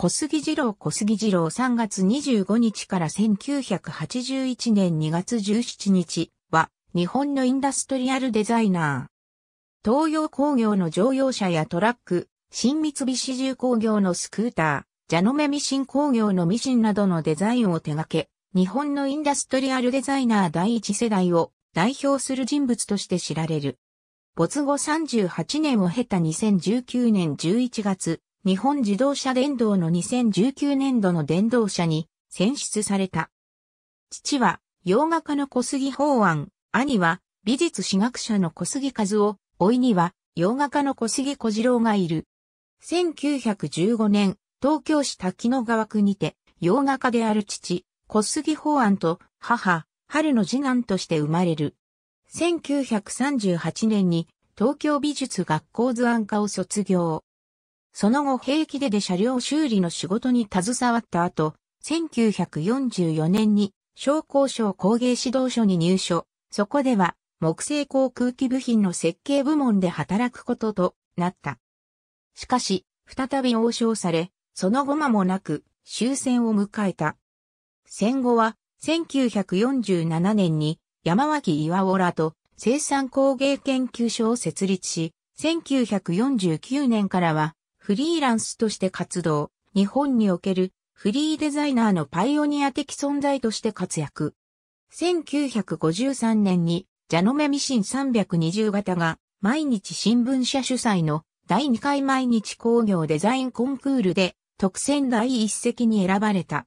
小杉二郎小杉二郎3月25日から1981年2月17日は日本のインダストリアルデザイナー。東洋工業の乗用車やトラック、新三菱重工業のスクーター、ジャノメミシン工業のミシンなどのデザインを手掛け、日本のインダストリアルデザイナー第一世代を代表する人物として知られる。没後38年を経た2019年11月、日本自動車電動の2019年度の電動車に選出された。父は洋画家の小杉法案、兄は美術史学者の小杉和夫、甥には洋画家の小杉小次郎がいる。1915年、東京市滝野川区にて、洋画家である父、小杉法案と母、春の次男として生まれる。1938年に東京美術学校図案科を卒業。その後平気でで車両修理の仕事に携わった後、1944年に商工省工芸指導所に入所、そこでは木製航空機部品の設計部門で働くこととなった。しかし、再び応召され、その後間もなく終戦を迎えた。戦後は1947年に山脇岩尾らと生産工芸研究所を設立し、1949年からはフリーランスとして活動、日本におけるフリーデザイナーのパイオニア的存在として活躍。1953年に、ジャノメミシン320型が、毎日新聞社主催の第2回毎日工業デザインコンクールで、特選第一席に選ばれた。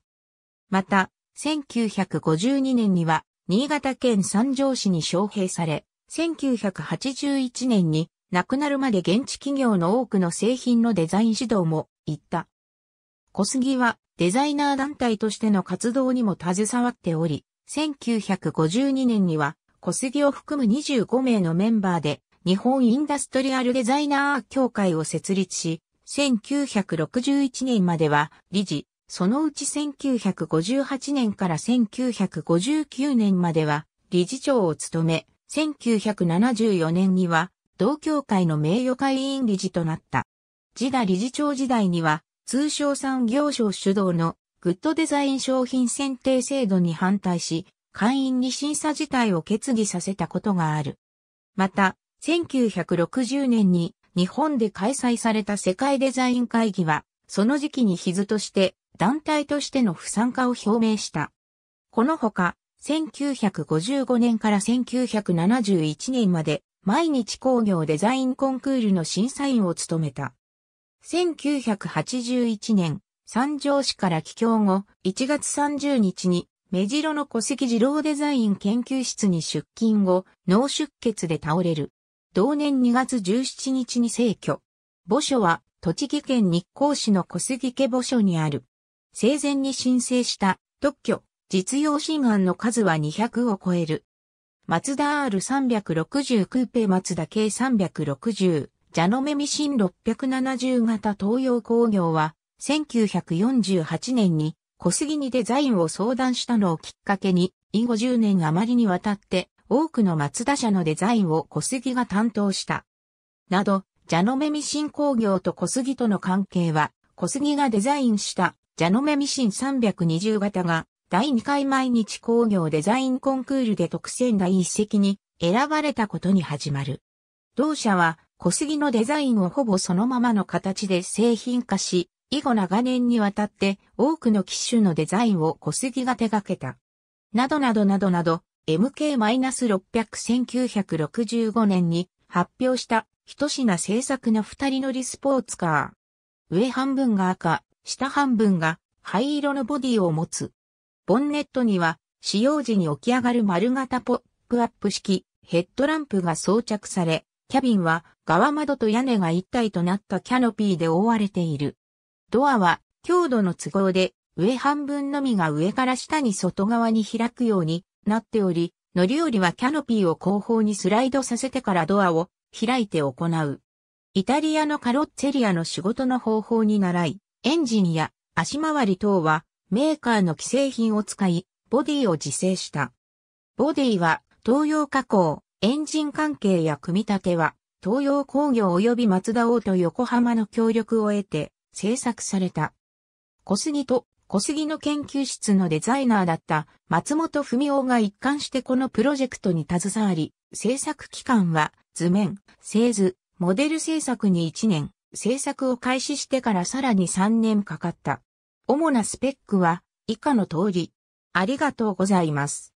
また、1952年には、新潟県三条市に招聘され、1981年に亡くなるまで現地企業の多くの製品のデザイン指導も行った。小杉はデザイナー団体としての活動にも携わっており、1952年には小杉を含む25名のメンバーで日本インダストリアルデザイナー協会を設立し、1961年までは理事、そのうち1958年から1959年までは理事長を務め、1974年には同協会の名誉会員理事となった。自打理事長時代には、通商産業省主導のグッドデザイン商品選定制度に反対し、会員に審査自体を決議させたことがある。また、1960年に日本で開催された世界デザイン会議は、その時期に日付として団体としての不参加を表明した。このほか、1955年から1971年まで毎日工業デザインコンクールの審査員を務めた。1981年、三条市から帰郷後、1月30日に、目白の戸籍二郎デザイン研究室に出勤後、脳出血で倒れる。同年2月17日に逝去。墓所は、栃木県日光市の小杉家墓所にある。生前に申請した特許、実用審案の数は200を超える。マツダ R360 クーペマツダ K360、ジャノメミシン670型東洋工業は、1948年に小杉にデザインを相談したのをきっかけに、以後10年余りにわたって、多くのマツダ社のデザインを小杉が担当した。など、ジャノメミシン工業と小杉との関係は、小杉がデザインしたジャノメミシン320型が第2回毎日工業デザインコンクールで特選第一席に選ばれたことに始まる。同社は小杉のデザインをほぼそのままの形で製品化し、以後長年にわたって多くの機種のデザインを小杉が手掛けた。などなどなどなど、MK-600-1965 年に発表した一品製作の二人乗りスポーツカー。上半分が赤、下半分が灰色のボディを持つ。ボンネットには、使用時に起き上がる丸型ポップアップ式ヘッドランプが装着され、キャビンは側窓と屋根が一体となったキャノピーで覆われている。ドアは強度の都合で上半分のみが上から下に外側に開くようになっており、乗り降りはキャノピーを後方にスライドさせてからドアを開いて行う。イタリアのカロッツェリアの仕事の方法に習い、エンジンや足回り等はメーカーの既製品を使い、ボディを自制した。ボディは東洋加工、エンジン関係や組み立ては、東洋工業及び松田王と横浜の協力を得て制作された。小杉と小杉の研究室のデザイナーだった松本文夫が一貫してこのプロジェクトに携わり、制作期間は図面、製図、モデル制作に1年、制作を開始してからさらに3年かかった。主なスペックは以下の通り。ありがとうございます。